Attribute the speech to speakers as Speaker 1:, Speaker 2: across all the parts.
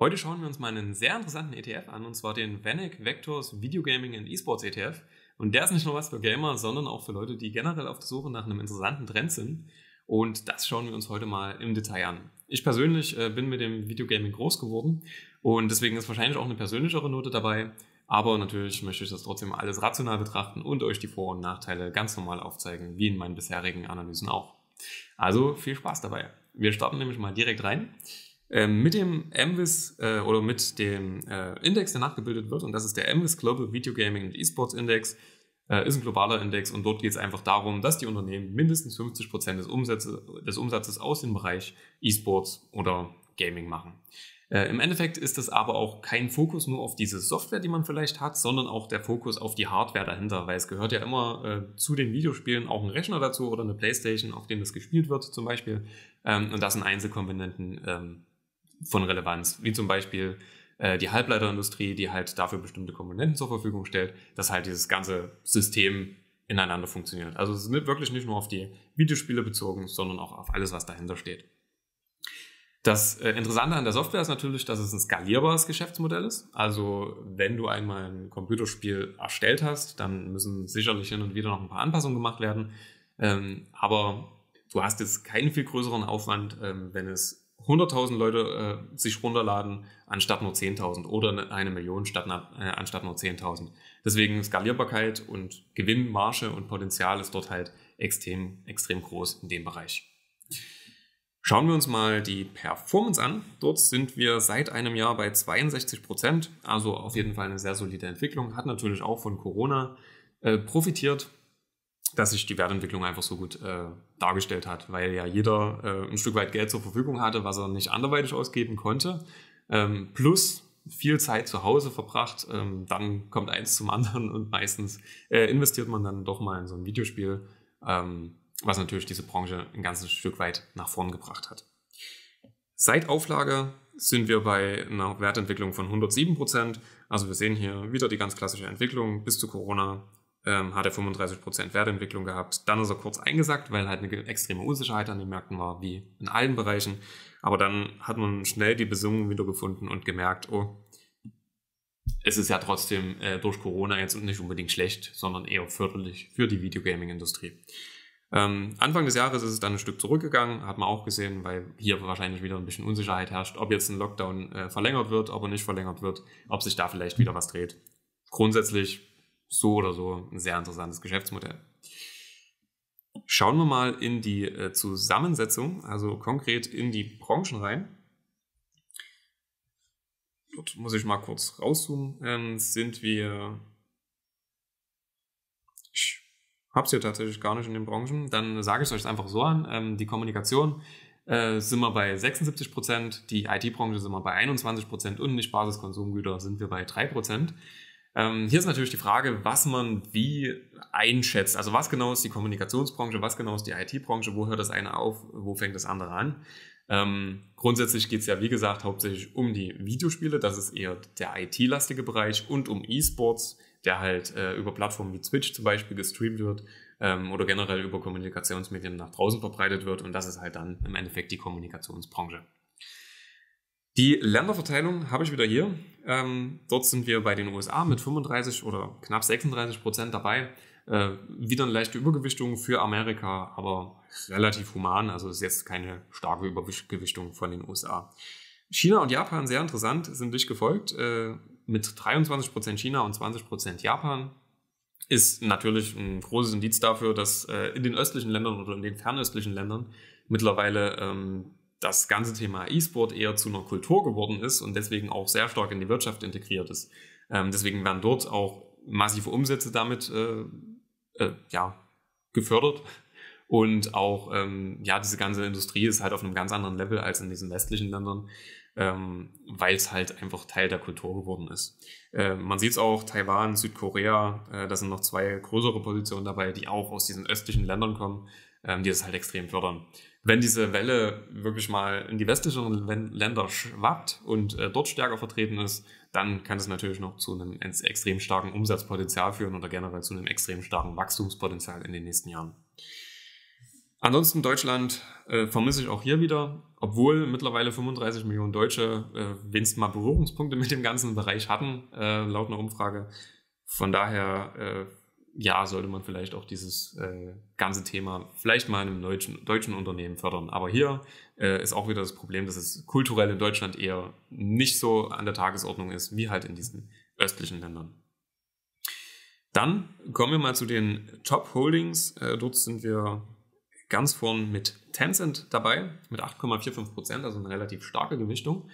Speaker 1: Heute schauen wir uns mal einen sehr interessanten ETF an, und zwar den Vanek Vectors Video Gaming and Esports ETF. Und der ist nicht nur was für Gamer, sondern auch für Leute, die generell auf der Suche nach einem interessanten Trend sind. Und das schauen wir uns heute mal im Detail an. Ich persönlich äh, bin mit dem Videogaming groß geworden und deswegen ist wahrscheinlich auch eine persönlichere Note dabei. Aber natürlich möchte ich das trotzdem alles rational betrachten und euch die Vor- und Nachteile ganz normal aufzeigen, wie in meinen bisherigen Analysen auch. Also viel Spaß dabei. Wir starten nämlich mal direkt rein. Ähm, mit dem MVIS äh, oder mit dem äh, Index, der nachgebildet wird, und das ist der MVIS Global Video Gaming und Esports Index, äh, ist ein globaler Index und dort geht es einfach darum, dass die Unternehmen mindestens 50 des, Umsatzes, des Umsatzes aus dem Bereich Esports oder Gaming machen. Äh, Im Endeffekt ist es aber auch kein Fokus nur auf diese Software, die man vielleicht hat, sondern auch der Fokus auf die Hardware dahinter, weil es gehört ja immer äh, zu den Videospielen auch ein Rechner dazu oder eine Playstation, auf dem das gespielt wird zum Beispiel. Ähm, und das sind Einzelkomponenten, ähm, von Relevanz, wie zum Beispiel äh, die Halbleiterindustrie, die halt dafür bestimmte Komponenten zur Verfügung stellt, dass halt dieses ganze System ineinander funktioniert. Also es ist wirklich nicht nur auf die Videospiele bezogen, sondern auch auf alles, was dahinter steht. Das äh, Interessante an der Software ist natürlich, dass es ein skalierbares Geschäftsmodell ist. Also wenn du einmal ein Computerspiel erstellt hast, dann müssen sicherlich hin und wieder noch ein paar Anpassungen gemacht werden. Ähm, aber du hast jetzt keinen viel größeren Aufwand, ähm, wenn es 100.000 Leute äh, sich runterladen, anstatt nur 10.000 oder eine Million statt, äh, anstatt nur 10.000. Deswegen Skalierbarkeit und Gewinn, und Potenzial ist dort halt extrem, extrem groß in dem Bereich. Schauen wir uns mal die Performance an. Dort sind wir seit einem Jahr bei 62 Prozent, also auf jeden Fall eine sehr solide Entwicklung. Hat natürlich auch von Corona äh, profitiert, dass sich die Wertentwicklung einfach so gut äh, dargestellt hat, weil ja jeder äh, ein Stück weit Geld zur Verfügung hatte, was er nicht anderweitig ausgeben konnte. Ähm, plus viel Zeit zu Hause verbracht, ähm, dann kommt eins zum anderen und meistens äh, investiert man dann doch mal in so ein Videospiel, ähm, was natürlich diese Branche ein ganzes Stück weit nach vorn gebracht hat. Seit Auflage sind wir bei einer Wertentwicklung von 107 Prozent. Also wir sehen hier wieder die ganz klassische Entwicklung bis zu Corona ähm, hat er 35% Wertentwicklung gehabt. Dann ist er kurz eingesackt, weil halt eine extreme Unsicherheit an den Märkten war, wie in allen Bereichen. Aber dann hat man schnell die Besinnung wiedergefunden und gemerkt, oh, es ist ja trotzdem äh, durch Corona jetzt nicht unbedingt schlecht, sondern eher förderlich für die Videogaming-Industrie. Ähm, Anfang des Jahres ist es dann ein Stück zurückgegangen, hat man auch gesehen, weil hier wahrscheinlich wieder ein bisschen Unsicherheit herrscht, ob jetzt ein Lockdown äh, verlängert wird, ob er nicht verlängert wird, ob sich da vielleicht wieder was dreht. Grundsätzlich so oder so ein sehr interessantes Geschäftsmodell. Schauen wir mal in die äh, Zusammensetzung, also konkret in die Branchen rein. Dort muss ich mal kurz rauszoomen. Ähm, sind wir. Ich habe es hier tatsächlich gar nicht in den Branchen. Dann sage ich es euch einfach so an. Ähm, die Kommunikation äh, sind wir bei 76 die IT-Branche sind wir bei 21 und nicht Basiskonsumgüter sind wir bei 3 ähm, hier ist natürlich die Frage, was man wie einschätzt. Also was genau ist die Kommunikationsbranche, was genau ist die IT-Branche, wo hört das eine auf, wo fängt das andere an? Ähm, grundsätzlich geht es ja, wie gesagt, hauptsächlich um die Videospiele, das ist eher der IT-lastige Bereich und um E-Sports, der halt äh, über Plattformen wie Twitch zum Beispiel gestreamt wird ähm, oder generell über Kommunikationsmedien nach draußen verbreitet wird und das ist halt dann im Endeffekt die Kommunikationsbranche. Die Länderverteilung habe ich wieder hier. Ähm, dort sind wir bei den USA mit 35 oder knapp 36 Prozent dabei. Äh, wieder eine leichte Übergewichtung für Amerika, aber relativ human. Also ist jetzt keine starke Übergewichtung von den USA. China und Japan, sehr interessant, sind dicht gefolgt. Äh, mit 23% Prozent China und 20% Prozent Japan ist natürlich ein großes Indiz dafür, dass äh, in den östlichen Ländern oder in den fernöstlichen Ländern mittlerweile ähm, das ganze Thema E-Sport eher zu einer Kultur geworden ist und deswegen auch sehr stark in die Wirtschaft integriert ist. Ähm, deswegen werden dort auch massive Umsätze damit äh, äh, ja, gefördert. Und auch, ähm, ja, diese ganze Industrie ist halt auf einem ganz anderen Level als in diesen westlichen Ländern, ähm, weil es halt einfach Teil der Kultur geworden ist. Äh, man sieht es auch, Taiwan, Südkorea, äh, das sind noch zwei größere Positionen dabei, die auch aus diesen östlichen Ländern kommen, ähm, die das halt extrem fördern wenn diese Welle wirklich mal in die westlichen Länder schwappt und äh, dort stärker vertreten ist, dann kann es natürlich noch zu einem extrem starken Umsatzpotenzial führen oder generell zu einem extrem starken Wachstumspotenzial in den nächsten Jahren. Ansonsten Deutschland äh, vermisse ich auch hier wieder, obwohl mittlerweile 35 Millionen Deutsche äh, wenigstens mal Berührungspunkte mit dem ganzen Bereich hatten, äh, laut einer Umfrage. Von daher äh, ja, sollte man vielleicht auch dieses äh, ganze Thema vielleicht mal in einem deutschen, deutschen Unternehmen fördern. Aber hier äh, ist auch wieder das Problem, dass es kulturell in Deutschland eher nicht so an der Tagesordnung ist, wie halt in diesen östlichen Ländern. Dann kommen wir mal zu den Top Holdings. Äh, dort sind wir ganz vorn mit Tencent dabei, mit 8,45 Prozent, also eine relativ starke Gewichtung.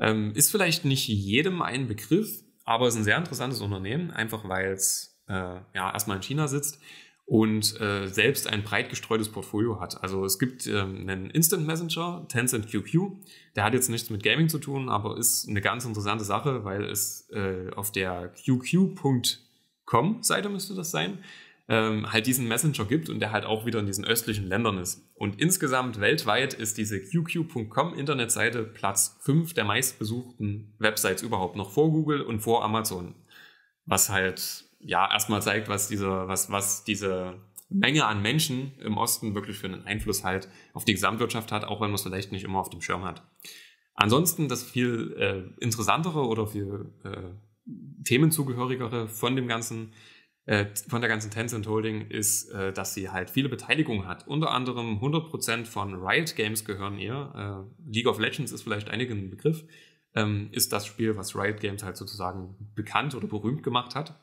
Speaker 1: Ähm, ist vielleicht nicht jedem ein Begriff, aber es ist ein sehr interessantes Unternehmen, einfach weil es äh, ja, erstmal in China sitzt und äh, selbst ein breit gestreutes Portfolio hat. Also es gibt ähm, einen Instant Messenger, Tencent QQ, der hat jetzt nichts mit Gaming zu tun, aber ist eine ganz interessante Sache, weil es äh, auf der QQ.com-Seite müsste das sein, ähm, halt diesen Messenger gibt und der halt auch wieder in diesen östlichen Ländern ist. Und insgesamt weltweit ist diese QQ.com Internetseite Platz 5 der meistbesuchten Websites überhaupt, noch vor Google und vor Amazon. Was halt ja erstmal zeigt, was diese, was, was diese Menge an Menschen im Osten wirklich für einen Einfluss halt auf die Gesamtwirtschaft hat, auch wenn man es vielleicht nicht immer auf dem Schirm hat. Ansonsten das viel äh, interessantere oder viel äh, themenzugehörigere von dem ganzen äh, von der ganzen Tencent Holding ist, äh, dass sie halt viele Beteiligungen hat. Unter anderem 100% von Riot Games gehören ihr. Äh, League of Legends ist vielleicht einigen Begriff. Ähm, ist das Spiel, was Riot Games halt sozusagen bekannt oder berühmt gemacht hat.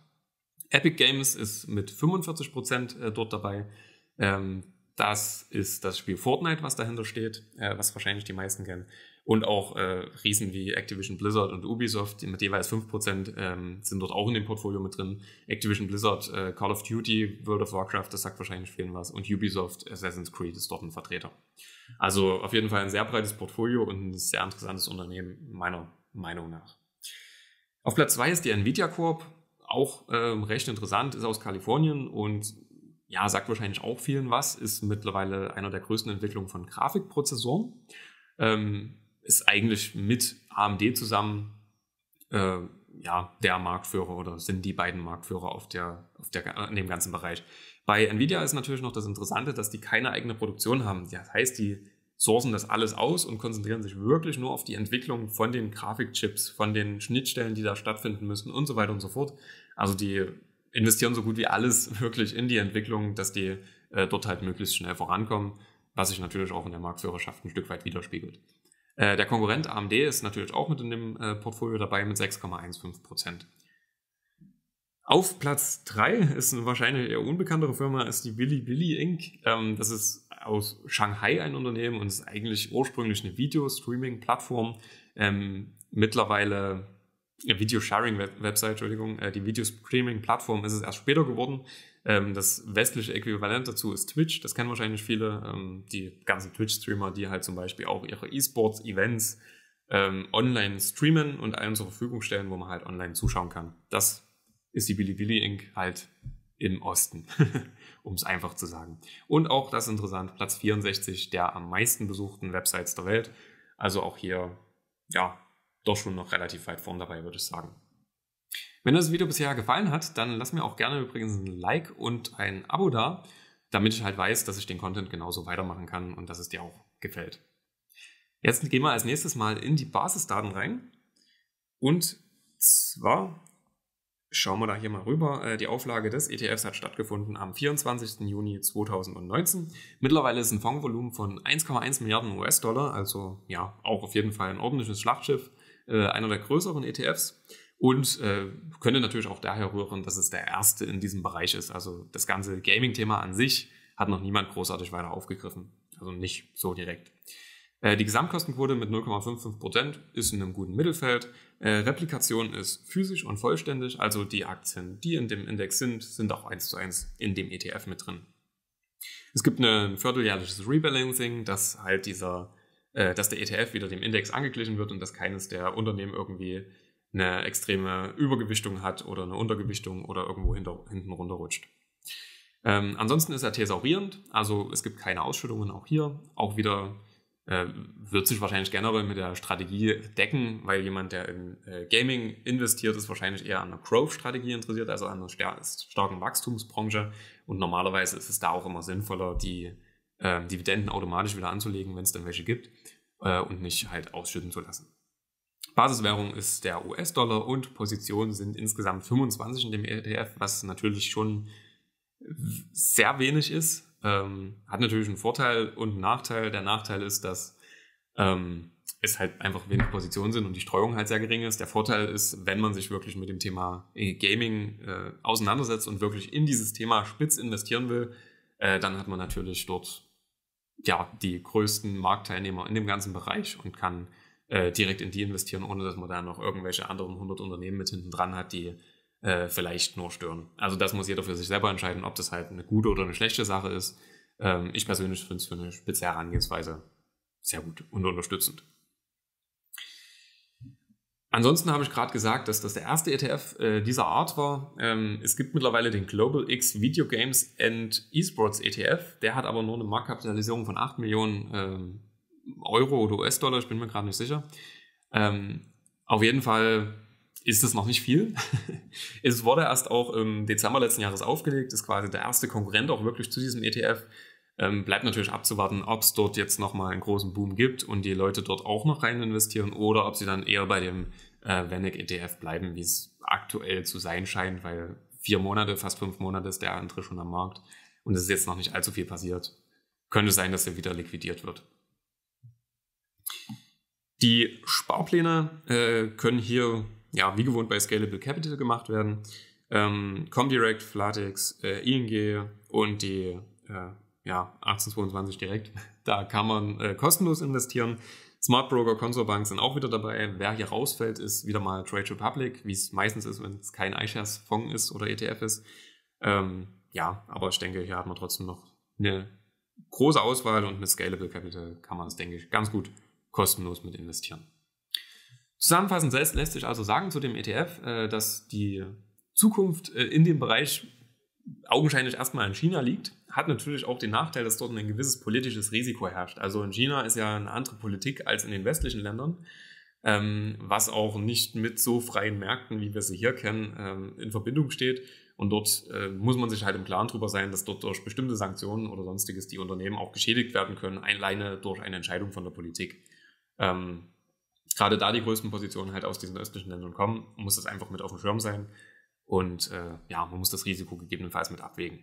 Speaker 1: Epic Games ist mit 45% Prozent äh, dort dabei. Ähm, das ist das Spiel Fortnite, was dahinter steht, äh, was wahrscheinlich die meisten kennen. Und auch äh, Riesen wie Activision Blizzard und Ubisoft mit jeweils 5% Prozent ähm, sind dort auch in dem Portfolio mit drin. Activision Blizzard, Call of Duty, World of Warcraft, das sagt wahrscheinlich vielen was. Und Ubisoft, Assassin's Creed ist dort ein Vertreter. Also auf jeden Fall ein sehr breites Portfolio und ein sehr interessantes Unternehmen, meiner Meinung nach. Auf Platz 2 ist die Nvidia Corp auch ähm, recht interessant, ist aus Kalifornien und ja, sagt wahrscheinlich auch vielen was, ist mittlerweile einer der größten Entwicklungen von Grafikprozessoren. Ähm, ist eigentlich mit AMD zusammen äh, ja, der Marktführer oder sind die beiden Marktführer auf der, auf der, in dem ganzen Bereich. Bei Nvidia ist natürlich noch das Interessante, dass die keine eigene Produktion haben. Das heißt, die sourcen das alles aus und konzentrieren sich wirklich nur auf die Entwicklung von den Grafikchips, von den Schnittstellen, die da stattfinden müssen und so weiter und so fort. Also die investieren so gut wie alles wirklich in die Entwicklung, dass die äh, dort halt möglichst schnell vorankommen, was sich natürlich auch in der Marktführerschaft ein Stück weit widerspiegelt. Äh, der Konkurrent AMD ist natürlich auch mit in dem äh, Portfolio dabei mit 6,15 Prozent. Auf Platz 3 ist eine wahrscheinlich eher unbekanntere Firma, ist die Bilibili Inc. Ähm, das ist aus Shanghai ein Unternehmen und ist eigentlich ursprünglich eine Video-Streaming-Plattform. Ähm, mittlerweile eine Video-Sharing-Website, Entschuldigung, äh, die Video-Streaming-Plattform ist es erst später geworden. Ähm, das westliche Äquivalent dazu ist Twitch, das kennen wahrscheinlich viele, ähm, die ganzen Twitch-Streamer, die halt zum Beispiel auch ihre E-Sports-Events ähm, online streamen und allen zur Verfügung stellen, wo man halt online zuschauen kann. Das ist die Bilibili Inc. halt im Osten, um es einfach zu sagen. Und auch das ist interessant, Platz 64 der am meisten besuchten Websites der Welt. Also auch hier, ja, doch schon noch relativ weit vorn dabei, würde ich sagen. Wenn das Video bisher gefallen hat, dann lass mir auch gerne übrigens ein Like und ein Abo da, damit ich halt weiß, dass ich den Content genauso weitermachen kann und dass es dir auch gefällt. Jetzt gehen wir als nächstes mal in die Basisdaten rein. Und zwar Schauen wir da hier mal rüber. Äh, die Auflage des ETFs hat stattgefunden am 24. Juni 2019. Mittlerweile ist ein Fondsvolumen von 1,1 Milliarden US-Dollar, also ja, auch auf jeden Fall ein ordentliches Schlachtschiff, äh, einer der größeren ETFs. Und äh, könnte natürlich auch daher rühren, dass es der erste in diesem Bereich ist. Also das ganze Gaming-Thema an sich hat noch niemand großartig weiter aufgegriffen. Also nicht so direkt. Äh, die Gesamtkostenquote mit 0,55% ist in einem guten Mittelfeld. Äh, Replikation ist physisch und vollständig, also die Aktien, die in dem Index sind, sind auch eins zu eins in dem ETF mit drin. Es gibt ein vierteljährliches Rebalancing, dass halt dieser, äh, dass der ETF wieder dem Index angeglichen wird und dass keines der Unternehmen irgendwie eine extreme Übergewichtung hat oder eine Untergewichtung oder irgendwo hinter, hinten runterrutscht. Ähm, ansonsten ist er thesaurierend, also es gibt keine Ausschüttungen auch hier. Auch wieder äh, wird sich wahrscheinlich generell mit der Strategie decken, weil jemand, der in äh, Gaming investiert, ist wahrscheinlich eher an der Growth-Strategie interessiert, also an einer starken Wachstumsbranche. Und normalerweise ist es da auch immer sinnvoller, die äh, Dividenden automatisch wieder anzulegen, wenn es dann welche gibt, äh, und nicht halt ausschütten zu lassen. Basiswährung ist der US-Dollar und Positionen sind insgesamt 25 in dem ETF, was natürlich schon sehr wenig ist, ähm, hat natürlich einen Vorteil und einen Nachteil. Der Nachteil ist, dass ähm, es halt einfach wenig Positionen sind und die Streuung halt sehr gering ist. Der Vorteil ist, wenn man sich wirklich mit dem Thema äh, Gaming äh, auseinandersetzt und wirklich in dieses Thema spitz investieren will, äh, dann hat man natürlich dort ja die größten Marktteilnehmer in dem ganzen Bereich und kann äh, direkt in die investieren, ohne dass man da noch irgendwelche anderen 100 Unternehmen mit hinten dran hat, die äh, vielleicht nur stören. Also das muss jeder für sich selber entscheiden, ob das halt eine gute oder eine schlechte Sache ist. Ähm, ich persönlich finde es für eine spezielle Herangehensweise sehr gut und unterstützend. Ansonsten habe ich gerade gesagt, dass das der erste ETF äh, dieser Art war. Ähm, es gibt mittlerweile den Global X Video Games and Esports ETF. Der hat aber nur eine Marktkapitalisierung von 8 Millionen ähm, Euro oder US-Dollar, ich bin mir gerade nicht sicher. Ähm, auf jeden Fall ist es noch nicht viel. es wurde erst auch im Dezember letzten Jahres aufgelegt, ist quasi der erste Konkurrent auch wirklich zu diesem ETF. Ähm, bleibt natürlich abzuwarten, ob es dort jetzt nochmal einen großen Boom gibt und die Leute dort auch noch rein investieren oder ob sie dann eher bei dem äh, Vanek ETF bleiben, wie es aktuell zu sein scheint, weil vier Monate, fast fünf Monate ist der andere schon am Markt und es ist jetzt noch nicht allzu viel passiert. Könnte sein, dass er wieder liquidiert wird. Die Sparpläne äh, können hier ja, wie gewohnt bei Scalable Capital gemacht werden. Ähm, Comdirect, Flatex, äh, ING und die äh, ja, 1822 direkt. Da kann man äh, kostenlos investieren. Smart Broker, Consorbank sind auch wieder dabei. Wer hier rausfällt, ist wieder mal Trade Republic, wie es meistens ist, wenn es kein iShares-Fonds ist oder ETF ist. Ähm, ja, aber ich denke, hier hat man trotzdem noch eine große Auswahl und mit Scalable Capital kann man es, denke ich, ganz gut kostenlos mit investieren. Zusammenfassend lässt sich also sagen zu dem ETF, äh, dass die Zukunft äh, in dem Bereich augenscheinlich erstmal in China liegt, hat natürlich auch den Nachteil, dass dort ein gewisses politisches Risiko herrscht. Also in China ist ja eine andere Politik als in den westlichen Ländern, ähm, was auch nicht mit so freien Märkten, wie wir sie hier kennen, ähm, in Verbindung steht. Und dort äh, muss man sich halt im Klaren darüber sein, dass dort durch bestimmte Sanktionen oder sonstiges die Unternehmen auch geschädigt werden können, alleine durch eine Entscheidung von der Politik. Ähm, gerade da die größten Positionen halt aus diesen östlichen Ländern kommen, muss das einfach mit auf dem Schirm sein. Und äh, ja, man muss das Risiko gegebenenfalls mit abwägen.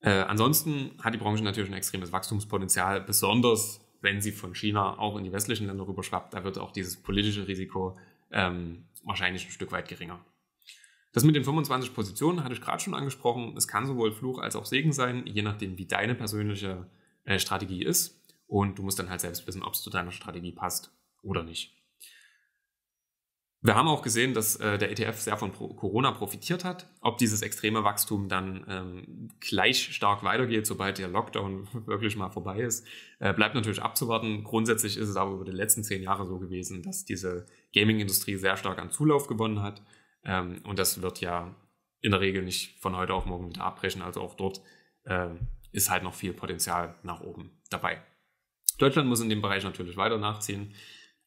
Speaker 1: Äh, ansonsten hat die Branche natürlich ein extremes Wachstumspotenzial, besonders wenn sie von China auch in die westlichen Länder rüberschwappt. Da wird auch dieses politische Risiko ähm, wahrscheinlich ein Stück weit geringer. Das mit den 25 Positionen hatte ich gerade schon angesprochen. Es kann sowohl Fluch als auch Segen sein, je nachdem, wie deine persönliche äh, Strategie ist. Und du musst dann halt selbst wissen, ob es zu deiner Strategie passt oder nicht. Wir haben auch gesehen, dass äh, der ETF sehr von Pro Corona profitiert hat. Ob dieses extreme Wachstum dann ähm, gleich stark weitergeht, sobald der Lockdown wirklich mal vorbei ist, äh, bleibt natürlich abzuwarten. Grundsätzlich ist es aber über die letzten zehn Jahre so gewesen, dass diese Gaming-Industrie sehr stark an Zulauf gewonnen hat. Ähm, und das wird ja in der Regel nicht von heute auf morgen wieder abbrechen. Also auch dort äh, ist halt noch viel Potenzial nach oben dabei. Deutschland muss in dem Bereich natürlich weiter nachziehen.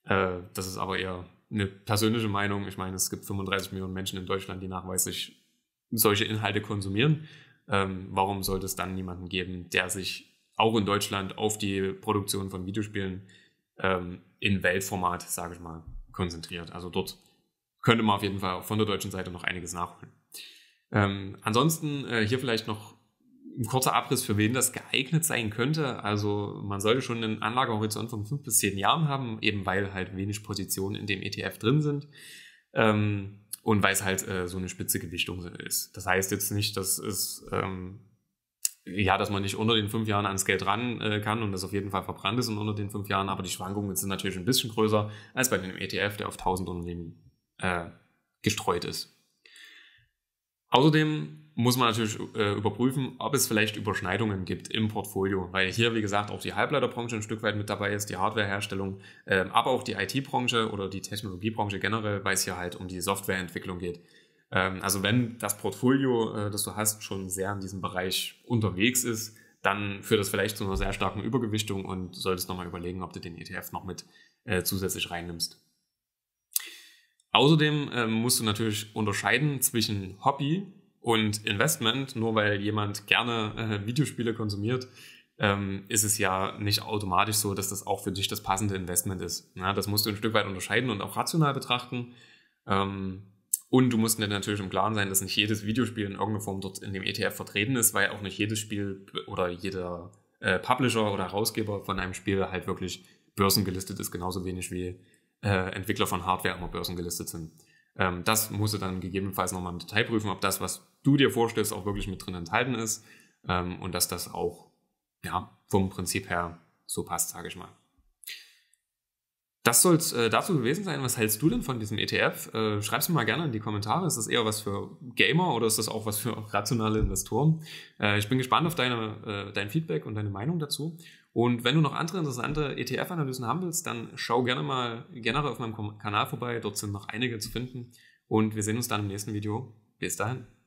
Speaker 1: Äh, das ist aber eher eine persönliche Meinung. Ich meine, es gibt 35 Millionen Menschen in Deutschland, die nachweislich solche Inhalte konsumieren. Ähm, warum sollte es dann niemanden geben, der sich auch in Deutschland auf die Produktion von Videospielen ähm, in Weltformat, sage ich mal, konzentriert? Also dort könnte man auf jeden Fall von der deutschen Seite noch einiges nachholen. Ähm, ansonsten äh, hier vielleicht noch ein kurzer Abriss, für wen das geeignet sein könnte. Also man sollte schon einen Anlagehorizont von fünf bis zehn Jahren haben, eben weil halt wenig Positionen in dem ETF drin sind. Ähm, und weil es halt äh, so eine spitze Gewichtung ist. Das heißt jetzt nicht, dass es ähm, ja, dass man nicht unter den fünf Jahren ans Geld ran äh, kann und das auf jeden Fall verbrannt ist und unter den fünf Jahren, aber die Schwankungen sind natürlich ein bisschen größer als bei einem ETF, der auf 1000 Unternehmen äh, gestreut ist. Außerdem muss man natürlich äh, überprüfen, ob es vielleicht Überschneidungen gibt im Portfolio, weil hier, wie gesagt, auch die Halbleiterbranche ein Stück weit mit dabei ist, die Hardwareherstellung, äh, aber auch die IT-Branche oder die Technologiebranche generell, weil es hier halt um die Softwareentwicklung geht. Ähm, also wenn das Portfolio, äh, das du hast, schon sehr in diesem Bereich unterwegs ist, dann führt das vielleicht zu einer sehr starken Übergewichtung und solltest nochmal überlegen, ob du den ETF noch mit äh, zusätzlich reinnimmst. Außerdem ähm, musst du natürlich unterscheiden zwischen Hobby und Investment. Nur weil jemand gerne äh, Videospiele konsumiert, ähm, ist es ja nicht automatisch so, dass das auch für dich das passende Investment ist. Ja, das musst du ein Stück weit unterscheiden und auch rational betrachten. Ähm, und du musst dir natürlich im Klaren sein, dass nicht jedes Videospiel in irgendeiner Form dort in dem ETF vertreten ist, weil auch nicht jedes Spiel oder jeder äh, Publisher oder Herausgeber von einem Spiel halt wirklich börsengelistet ist, genauso wenig wie äh, Entwickler von Hardware immer börsengelistet sind. Ähm, das musst du dann gegebenenfalls nochmal im Detail prüfen, ob das, was du dir vorstellst, auch wirklich mit drin enthalten ist ähm, und dass das auch ja, vom Prinzip her so passt, sage ich mal. Das soll es äh, dazu gewesen sein. Was hältst du denn von diesem ETF? Äh, Schreib es mir mal gerne in die Kommentare. Ist das eher was für Gamer oder ist das auch was für rationale Investoren? Äh, ich bin gespannt auf deine, äh, dein Feedback und deine Meinung dazu. Und wenn du noch andere interessante ETF-Analysen haben willst, dann schau gerne mal generell auf meinem Kanal vorbei. Dort sind noch einige zu finden. Und wir sehen uns dann im nächsten Video. Bis dahin.